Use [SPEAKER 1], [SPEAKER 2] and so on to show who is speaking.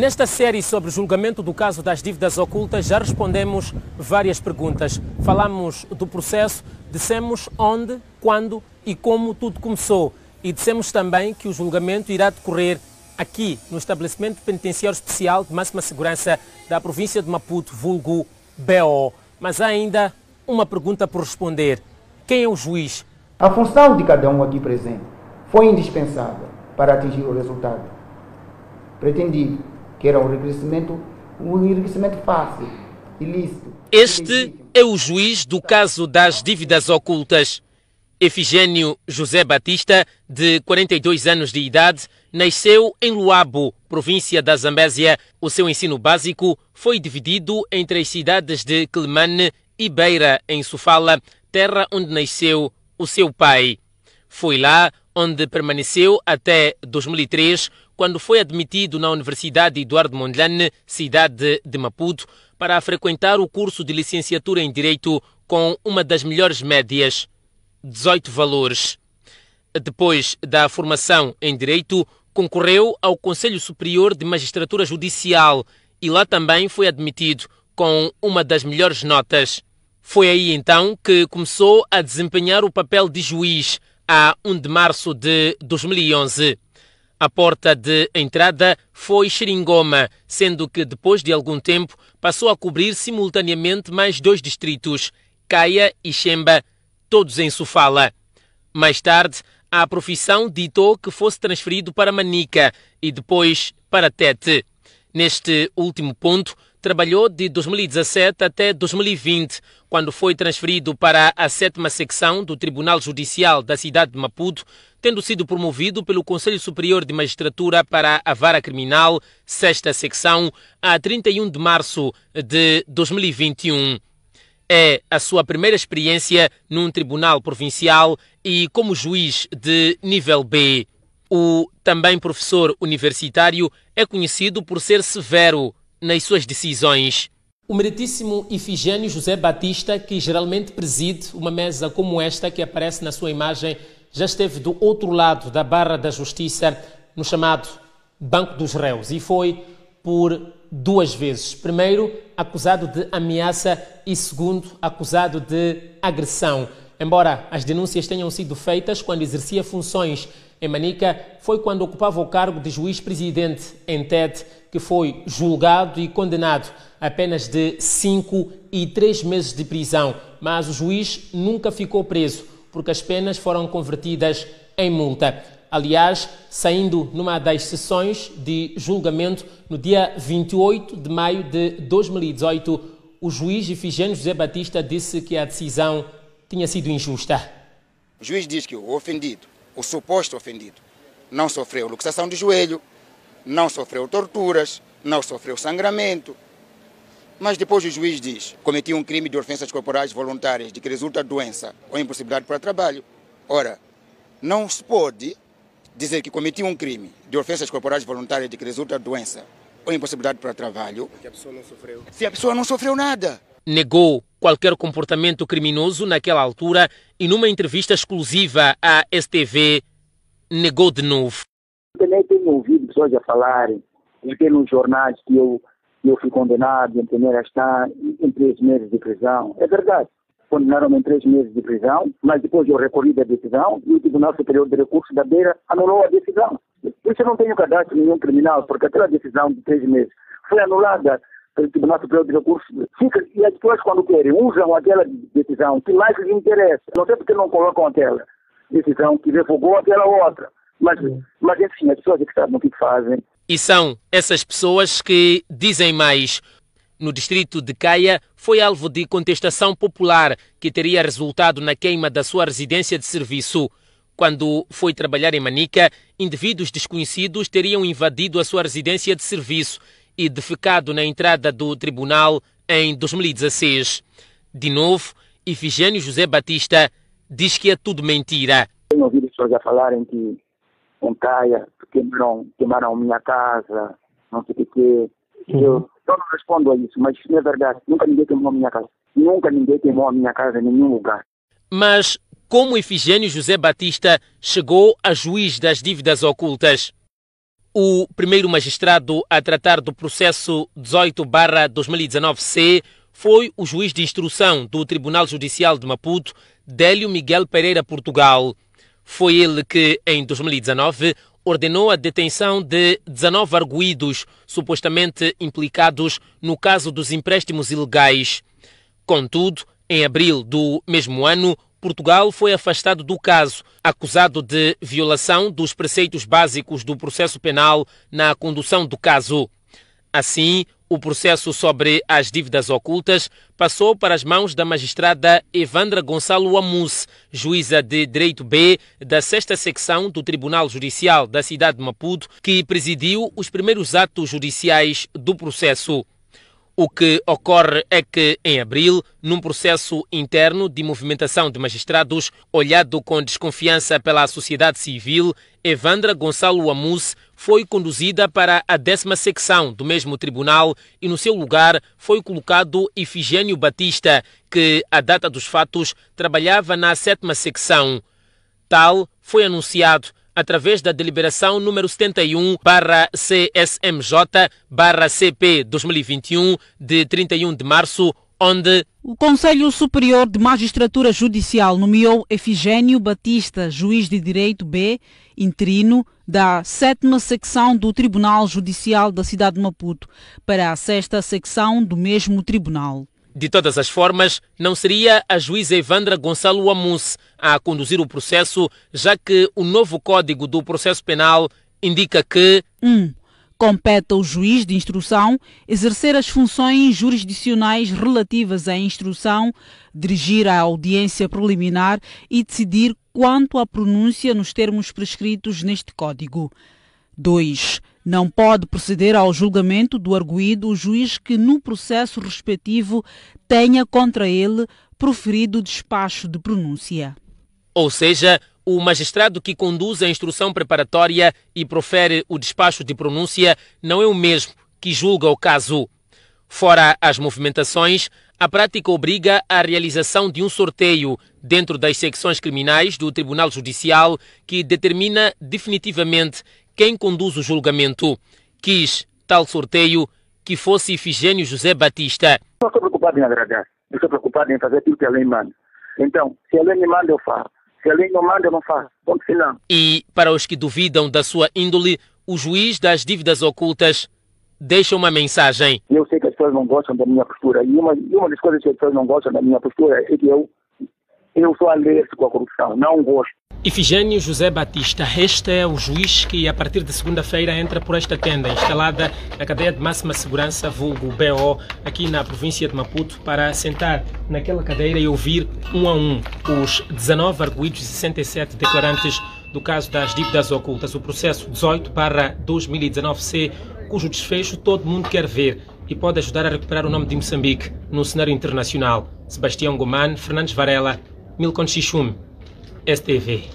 [SPEAKER 1] Nesta série sobre o julgamento do caso das dívidas ocultas, já respondemos várias perguntas. Falamos do processo, dissemos onde, quando e como tudo começou. E dissemos também que o julgamento irá decorrer aqui, no estabelecimento penitenciário especial de máxima segurança da província de Maputo, vulgo BO. Mas há ainda uma pergunta por responder. Quem é o juiz?
[SPEAKER 2] A função de
[SPEAKER 1] cada um aqui presente foi indispensável para atingir o resultado pretendido que era um enriquecimento, um enriquecimento fácil, ilícito. Este é o juiz do caso das dívidas ocultas. Efigênio José Batista, de 42 anos de idade, nasceu em Luabo, província da Zambésia. O seu ensino básico foi dividido entre as cidades de Quelimane e Beira, em Sofala, terra onde nasceu o seu pai. Foi lá onde permaneceu até 2003, quando foi admitido na Universidade Eduardo Mondlane, cidade de Maputo, para frequentar o curso de licenciatura em Direito com uma das melhores médias, 18 valores. Depois da formação em Direito, concorreu ao Conselho Superior de Magistratura Judicial e lá também foi admitido com uma das melhores notas. Foi aí então que começou a desempenhar o papel de juiz a 1 de março de 2011. A porta de entrada foi Xeringoma, sendo que depois de algum tempo passou a cobrir simultaneamente mais dois distritos, Caia e Xemba, todos em Sofala. Mais tarde, a profissão ditou que fosse transferido para Manica e depois para Tete. Neste último ponto, trabalhou de 2017 até 2020, quando foi transferido para a sétima secção do Tribunal Judicial da cidade de Maputo, tendo sido promovido pelo Conselho Superior de Magistratura para a Vara Criminal, sexta secção, a 31 de março de 2021. É a sua primeira experiência num tribunal provincial e como juiz de nível B. O também professor universitário é conhecido por ser severo nas suas decisões. O meritíssimo Ifigênio José Batista, que geralmente preside uma mesa como esta que aparece na sua imagem já esteve do outro lado da barra da justiça, no chamado Banco dos Réus, e foi por duas vezes. Primeiro, acusado de ameaça e segundo, acusado de agressão. Embora as denúncias tenham sido feitas quando exercia funções em Manica, foi quando ocupava o cargo de juiz-presidente em TED que foi julgado e condenado a apenas de 5 e 3 meses de prisão. Mas o juiz nunca ficou preso porque as penas foram convertidas em multa. Aliás, saindo numa das sessões de julgamento no dia 28 de maio de 2018, o juiz Ifigênio José Batista disse que a decisão tinha sido injusta. O juiz diz que o ofendido, o suposto ofendido, não sofreu luxação de joelho, não sofreu torturas, não sofreu sangramento, mas depois o juiz diz: cometi um crime de ofensas corporais voluntárias de que resulta doença ou impossibilidade para trabalho. Ora, não se pode dizer que cometi um crime de ofensas corporais voluntárias de que resulta doença ou impossibilidade para trabalho. a pessoa não sofreu. Se a pessoa não sofreu nada. Negou qualquer comportamento criminoso naquela altura e numa entrevista exclusiva à STV, negou de novo.
[SPEAKER 2] Eu tenho ouvido pessoas a falarem, porque nos jornais que eu eu fui condenado em primeira instância em três meses de prisão. É verdade. Condenaram-me em três meses de prisão, mas depois eu recorri da decisão e o Tribunal Superior de Recursos da Beira anulou a decisão. Por isso eu não tenho cadastro nenhum criminal, porque aquela decisão de três meses foi anulada pelo Tribunal Superior de Recursos. Fica, e pessoas quando querem, usam aquela decisão que mais lhes interessa. Não sei porque não colocam aquela decisão que revogou aquela outra. Mas, mas enfim, as pessoas é que sabem o que fazem.
[SPEAKER 1] E são essas pessoas que dizem mais. No distrito de Caia, foi alvo de contestação popular que teria resultado na queima da sua residência de serviço. Quando foi trabalhar em Manica, indivíduos desconhecidos teriam invadido a sua residência de serviço e defecado na entrada do tribunal em 2016. De novo, Ifigênio José Batista diz que é tudo mentira.
[SPEAKER 2] Tenho ouvido pessoas a falarem que com caia, queimaram, queimaram minha casa, não sei o que. Uhum. Eu só não respondo a isso, mas isso é verdade, nunca ninguém queimou a minha casa. Nunca ninguém queimou a minha casa em nenhum lugar.
[SPEAKER 1] Mas como Ifigênio José Batista chegou a juiz das dívidas ocultas? O primeiro magistrado a tratar do processo 18-2019-C foi o juiz de instrução do Tribunal Judicial de Maputo, Délio Miguel Pereira Portugal. Foi ele que, em 2019, ordenou a detenção de 19 arguídos supostamente implicados no caso dos empréstimos ilegais. Contudo, em abril do mesmo ano, Portugal foi afastado do caso, acusado de violação dos preceitos básicos do processo penal na condução do caso. Assim, o processo sobre as dívidas ocultas passou para as mãos da magistrada Evandra Gonçalo Amus, juíza de Direito B da 6 Secção do Tribunal Judicial da cidade de Maputo, que presidiu os primeiros atos judiciais do processo. O que ocorre é que, em abril, num processo interno de movimentação de magistrados, olhado com desconfiança pela sociedade civil, Evandra Gonçalo Amus foi conduzida para a décima secção do mesmo tribunal e, no seu lugar, foi colocado Ifigênio Batista, que, à data dos fatos, trabalhava na sétima secção. Tal foi anunciado através da deliberação número 71 barra CSMJ barra CP 2021 de 31 de março, onde o Conselho Superior de Magistratura Judicial nomeou Efigênio Batista, juiz de direito B, interino da 7 Seção do Tribunal Judicial da cidade de Maputo, para a 6 Seção do mesmo tribunal. De todas as formas, não seria a juíza Evandra Gonçalo Amus a conduzir o processo, já que o novo Código do Processo Penal indica que. 1. Um, compete ao juiz de instrução exercer as funções jurisdicionais relativas à instrução, dirigir a audiência preliminar e decidir quanto à pronúncia nos termos prescritos neste Código. 2 não pode proceder ao julgamento do arguído o juiz que, no processo respectivo, tenha contra ele proferido despacho de pronúncia. Ou seja, o magistrado que conduz a instrução preparatória e profere o despacho de pronúncia não é o mesmo que julga o caso. Fora as movimentações, a prática obriga à realização de um sorteio dentro das secções criminais do Tribunal Judicial que determina definitivamente quem conduz o julgamento quis tal sorteio que fosse Ifigênio José Batista.
[SPEAKER 2] Não estou preocupado em agradar, eu estou preocupado em fazer aquilo que a lei manda. Então, se a lei me manda, eu faço. Se a lei não manda, eu não faço.
[SPEAKER 1] se final. E, para os que duvidam da sua índole, o juiz das dívidas ocultas deixa uma mensagem.
[SPEAKER 2] Eu sei que as pessoas não gostam da minha postura. E uma, e uma das coisas que as pessoas não gostam da minha postura é que eu, eu sou com à corrupção. Não gosto.
[SPEAKER 1] Ifigênio José Batista Resta é o juiz que, a partir de segunda-feira, entra por esta tenda instalada na cadeia de máxima segurança, vulgo BO, aqui na província de Maputo, para sentar naquela cadeira e ouvir um a um os 19 arguídos e 67 declarantes do caso das dívidas ocultas, o processo 18 para 2019-C, cujo desfecho todo mundo quer ver e pode ajudar a recuperar o nome de Moçambique no cenário internacional. Sebastião Goman, Fernandes Varela, Milcon Chichum. STV.